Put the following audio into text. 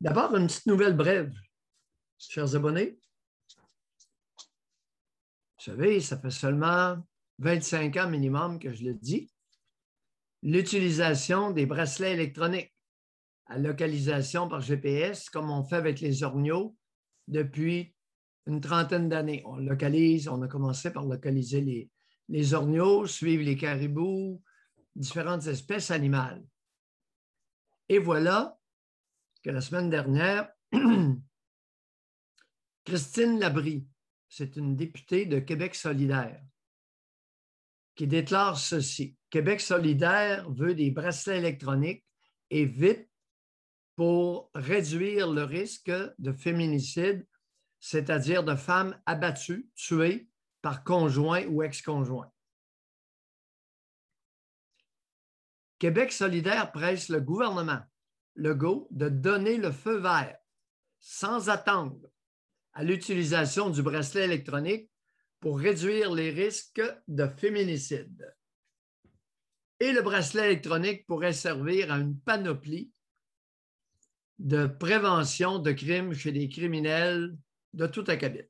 D'abord, une petite nouvelle brève, chers abonnés. Vous savez, ça fait seulement 25 ans minimum que je le dis. L'utilisation des bracelets électroniques à localisation par GPS, comme on fait avec les orgnaux depuis une trentaine d'années. On localise, on a commencé par localiser les, les suivre les caribous, différentes espèces animales. Et voilà la semaine dernière, Christine Labrie, c'est une députée de Québec solidaire, qui déclare ceci. Québec solidaire veut des bracelets électroniques et vite pour réduire le risque de féminicide, c'est-à-dire de femmes abattues, tuées par conjoint ou ex-conjoint. Québec solidaire presse le gouvernement GO de donner le feu vert sans attendre à l'utilisation du bracelet électronique pour réduire les risques de féminicide. Et le bracelet électronique pourrait servir à une panoplie de prévention de crimes chez des criminels de tout acabit.